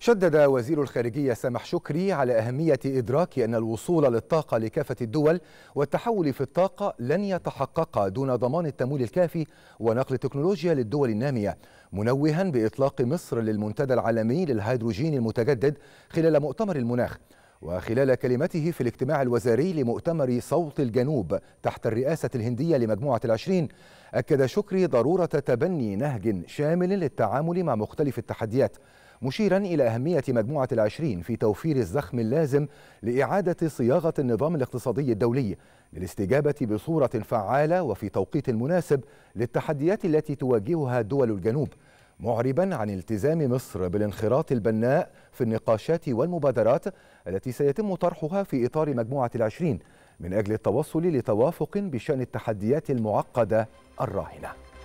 شدد وزير الخارجية سامح شكري على أهمية إدراك أن الوصول للطاقة لكافة الدول والتحول في الطاقة لن يتحقق دون ضمان التمويل الكافي ونقل التكنولوجيا للدول النامية منوها بإطلاق مصر للمنتدى العالمي للهيدروجين المتجدد خلال مؤتمر المناخ وخلال كلمته في الاجتماع الوزاري لمؤتمر صوت الجنوب تحت الرئاسة الهندية لمجموعة العشرين أكد شكري ضرورة تبني نهج شامل للتعامل مع مختلف التحديات مشيرا إلى أهمية مجموعة العشرين في توفير الزخم اللازم لإعادة صياغة النظام الاقتصادي الدولي للاستجابة بصورة فعالة وفي توقيت مناسب للتحديات التي تواجهها دول الجنوب معربا عن التزام مصر بالانخراط البناء في النقاشات والمبادرات التي سيتم طرحها في إطار مجموعة العشرين من أجل التوصل لتوافق بشأن التحديات المعقدة الراهنة